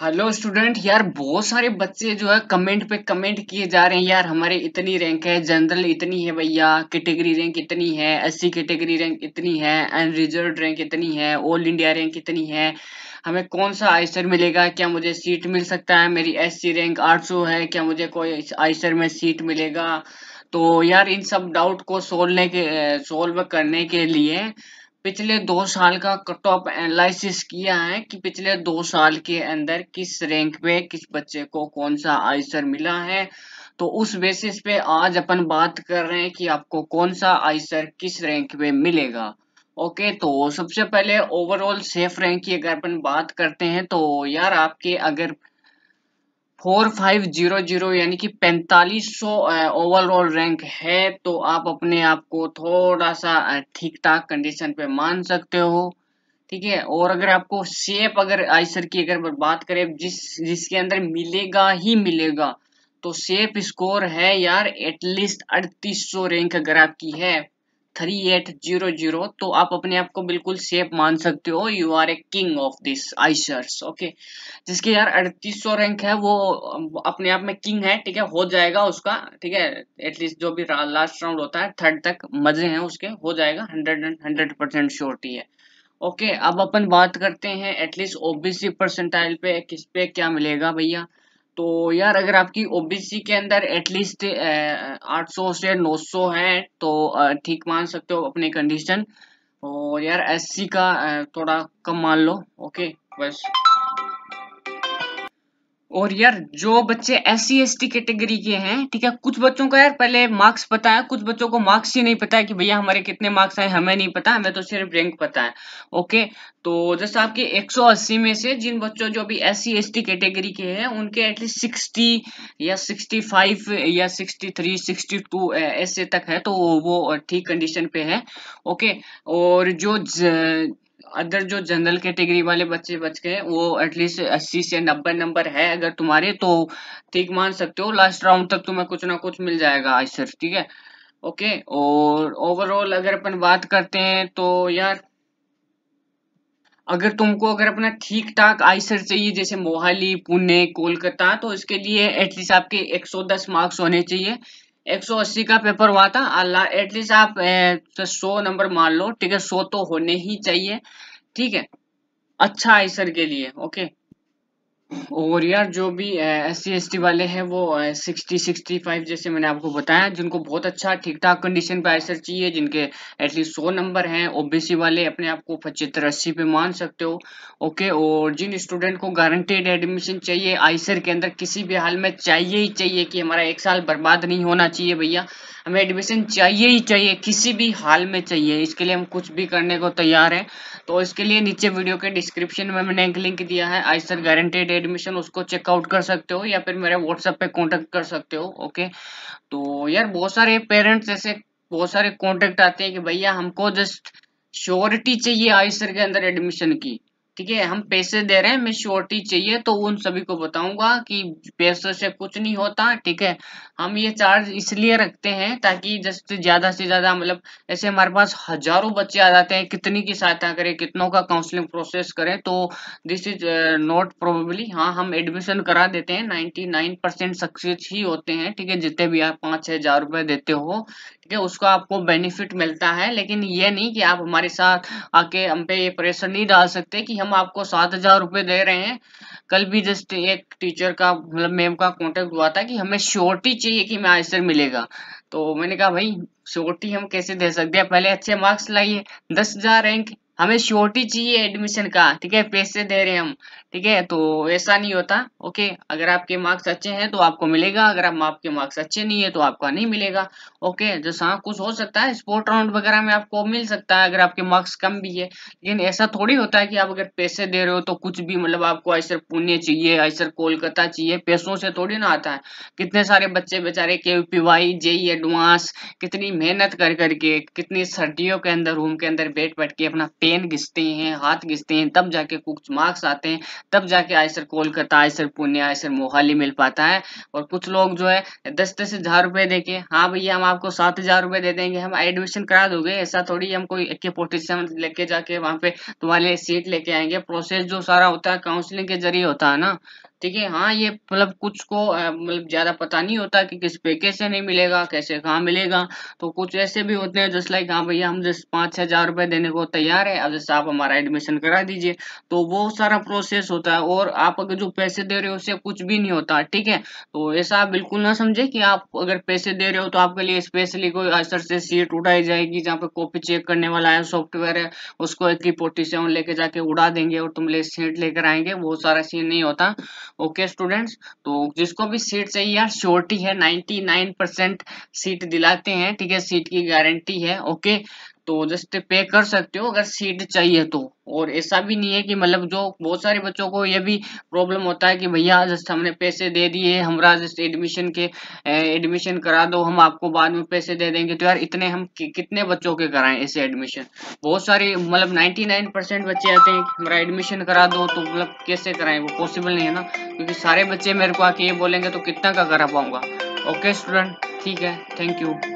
hello student यार बहुत सारे बच्चे जो है कमेंट पे कमेंट किए जा रहे हैं यार हमारे इतनी रैंक है जनरल इतनी है भैया कैटेगरी रैंक इतनी है एससी कैटेगरी रैंक इतनी है अनरिजर्व रैंक इतनी है ऑल इंडिया रैंक इतनी है हमें कौन सा आइसर मिलेगा क्या मुझे सीट मिल सकता है मेरी सी रैंक सौ है क्या मुझे कोई आइसर में सीट मिलेगा तो यार इन सब डाउट को सोल्वने के सोल्व करने के लिए पिछले दो साल का कट ऑफ एनालिसिस किया है कि पिछले दो साल के अंदर किस रैंक में किस बच्चे को कौन सा आइसर मिला है तो उस बेसिस पे आज अपन बात कर रहे हैं कि आपको कौन सा आइसर किस रैंक में मिलेगा ओके तो सबसे पहले ओवरऑल सेफ रैंक की अगर अपन बात करते हैं तो यार आपके अगर फोर फाइव जीरो जीरो यानी कि पैंतालीस सौ ओवरऑल रैंक है तो आप अपने आप को थोड़ा सा ठीक ठाक कंडीशन पे मान सकते हो ठीक है और अगर आपको शेप अगर आइसर की अगर बात करें जिस जिसके अंदर मिलेगा ही मिलेगा तो सेफ स्कोर है यार एटलीस्ट अड़तीस सौ रैंक अगर आपकी है थ्री एट जीरो जीरो तो आप अपने आप को बिल्कुल सेफ मान सकते हो you are a king of this IISERs okay जिसके यार अड़तीस सौ रैंक है वो अपने आप में किंग है ठीक है हो जाएगा उसका ठीक है एटलीस्ट जो भी लास्ट राउंड होता है थर्ड तक मजे हैं उसके हो जाएगा hundred and hundred percent surety है ओके अब अपन बात करते हैं एटलीस्ट ओबीसी परसेंटाइल पे किस पे क्या मिलेगा भैया तो यार अगर आपकी ओबीसी के अंदर एटलीस्ट 800 से 900 है तो ठीक मान सकते हो अपने कंडीशन और यार एससी का थोड़ा कम मान लो ओके बस और यार जो बच्चे S C S T category के हैं ठीक है कुछ बच्चों का यार पहले मार्क्स पता है कुछ बच्चों को मार्क्स ही नहीं पता है कि भैया हमारे कितने मार्क्स आए हमें नहीं पता हमें तो सिर्फ रैंक पता है ओके तो जैसे आपके 180 में से जिन बच्चों जो अभी S C S T category के हैं उनके एटलीस्ट सिक्सटी या सिक्सटी फाइव या सिक्सटी थ्री सिक्सटी टू ऐसे तक है तो वो ठीक कंडीशन पे है ओके और जो ज, अदर जो जनरल कैटेगरी वाले बच्चे बच गए वो एटलीस्ट अस्सी से नब्बे नंबर है अगर तुम्हारे तो ठीक मान सकते हो लास्ट राउंड तक तुम्हें कुछ ना कुछ मिल जाएगा आज सिर्फ ठीक है ओके और ओवरऑल अगर अपन बात करते हैं तो यार अगर तुमको अगर अपना ठीक ठाक आइसर चाहिए जैसे मोहाली पुणे कोलकाता तो इसके लिए एटलीस्ट आपके 110 मार्क्स होने चाहिए 180 का पेपर हुआ था अल्लाह एटलीस्ट आप तो 100 नंबर मान लो ठीक है 100 तो होने ही चाहिए ठीक है अच्छा आंसर के लिए ओके और यार जो भी एस सी एस टी वाले हैं वो सिक्सटी सिक्सटी फाइव जैसे मैंने आपको बताया जिनको बहुत अच्छा ठीक ठाक कंडीशन पे आंसर चाहिए जिनके एटलीस्ट सौ नंबर हैं ओबीसी वाले अपने आप को पचहत्तर अस्सी पे मान सकते हो ओके और जिन स्टूडेंट को गारंटेड एडमिशन चाहिए आइसर के अंदर किसी भी हाल में चाहिए ही चाहिए कि हमारा एक साल बर्बाद नहीं होना चाहिए भैया हमें एडमिशन चाहिए ही चाहिए किसी भी हाल में चाहिए इसके लिए हम कुछ भी करने को तैयार हैं तो इसके लिए नीचे वीडियो के डिस्क्रिप्शन में मैंने एक लिंक दिया है आइसर गारंटेड एडमिशन उसको चेकआउट कर सकते हो या फिर मेरे व्हाट्सएप पे कांटेक्ट कर सकते हो ओके तो यार बहुत सारे पेरेंट्स ऐसे बहुत सारे कांटेक्ट आते हैं कि भैया हमको जस्ट श्योरिटी चाहिए आई के अंदर एडमिशन की ठीक है हम पैसे दे रहे हैं हमें श्योरिटी चाहिए तो उन सभी को बताऊंगा कि पैसों से कुछ नहीं होता ठीक है हम ये चार्ज इसलिए रखते हैं ताकि जस्ट ज्यादा से ज्यादा मतलब ऐसे हमारे पास हजारों बच्चे आ जाते हैं कितनी की सहायता करें कितनों का काउंसलिंग प्रोसेस करें तो दिस इज नॉट प्रोबेबली हाँ हम एडमिशन करा देते हैं नाइन्टी सक्सेस ही होते हैं ठीक है जितने भी आप पाँच हजार रुपए देते हो ठीक है उसका आपको बेनिफिट मिलता है लेकिन ये नहीं कि आप हमारे साथ आके हम पे ये प्रेशर नहीं डाल सकते कि हम आपको सात हजार रुपये दे रहे हैं कल भी जस्ट एक टीचर का मतलब मैम का कॉन्टेक्ट हुआ था कि हमें श्योरिटी चाहिए कि मैं आंसर मिलेगा तो मैंने कहा भाई श्योरिटी हम कैसे दे सकते हैं पहले अच्छे मार्क्स लाइए दस हजार रैंक हमें श्योरिटी चाहिए एडमिशन का ठीक है पैसे दे रहे हैं हम ठीक है तो ऐसा नहीं होता ओके अगर आपके मार्क्स अच्छे हैं तो आपको मिलेगा अगर आप आपके मार्क्स अच्छे नहीं है तो आपका नहीं मिलेगा ओके जैसा हाँ कुछ हो सकता है स्पोर्ट राउंड वगैरह में आपको मिल सकता है अगर आपके मार्क्स कम भी है लेकिन ऐसा थोड़ी होता है कि आप अगर पैसे दे रहे हो तो कुछ भी मतलब आपको ऐसे पुण्य चाहिए ऐसे कोलकाता चाहिए पैसों से थोड़ी ना आता है कितने सारे बच्चे बेचारे के पी वाई जेई एडवांस कितनी मेहनत कर करके कितनी सर्दियों के अंदर रूम के अंदर बैठ बैठ के अपना पेन घिसते हैं हाथ घिसते हैं तब जाके कुछ मार्क्स आते हैं तब जाके आयसर कोलकाता आयसर पुणे आयसर मोहाली मिल पाता है और कुछ लोग जो है दस दस हजार दे देके हाँ भैया हम आपको सात हजार रुपए दे देंगे हम एडमिशन करा दोगे ऐसा थोड़ी हम कोई एक पोटिशन लेके जाके वहाँ पे तुम्हारे सीट लेके आएंगे प्रोसेस जो सारा होता है काउंसिलिंग के जरिए होता है ना ठीक है हाँ ये मतलब कुछ को मतलब ज़्यादा पता नहीं होता कि किस पे कैसे नहीं मिलेगा कैसे कहाँ मिलेगा तो कुछ ऐसे भी होते हैं जैसे लाइक हाँ भैया हम जैसे पाँच हज़ार रुपये देने को तैयार है अब जैसे आप हमारा एडमिशन करा दीजिए तो वो सारा प्रोसेस होता है और आप अगर जो पैसे दे रहे हो उससे कुछ भी नहीं होता ठीक है तो ऐसा आप बिल्कुल ना समझे कि आप अगर पैसे दे रहे हो तो आपके लिए स्पेशली कोई असर से सीट उड़ाई जाएगी जहाँ पे कॉपी चेक करने वाला है सॉफ्टवेयर है उसको एक रिपोर्टी से लेके जाके उड़ा देंगे और तुम ले सीट लेकर आएंगे वो सारा सीन नहीं होता ओके स्टूडेंट्स तो जिसको भी सीट चाहिए यार श्योरिटी है 99 परसेंट सीट दिलाते हैं ठीक है सीट की गारंटी है ओके तो जस्ट पे कर सकते हो अगर सीट चाहिए तो और ऐसा भी नहीं है कि मतलब जो बहुत सारे बच्चों को ये भी प्रॉब्लम होता है कि भैया जस्ट हमने पैसे दे दिए हमारा जस्ट एडमिशन के एडमिशन करा दो हम आपको बाद में पैसे दे देंगे तो यार इतने हम कि, कितने बच्चों के कराएं ऐसे एडमिशन बहुत सारे मतलब 99 परसेंट बच्चे आते हैं हमारा एडमिशन करा दो तो मतलब कैसे कराएं वो पॉसिबल नहीं है ना क्योंकि सारे बच्चे मेरे को आके ये बोलेंगे तो कितना का करा पाऊंगा ओके स्टूडेंट ठीक है थैंक यू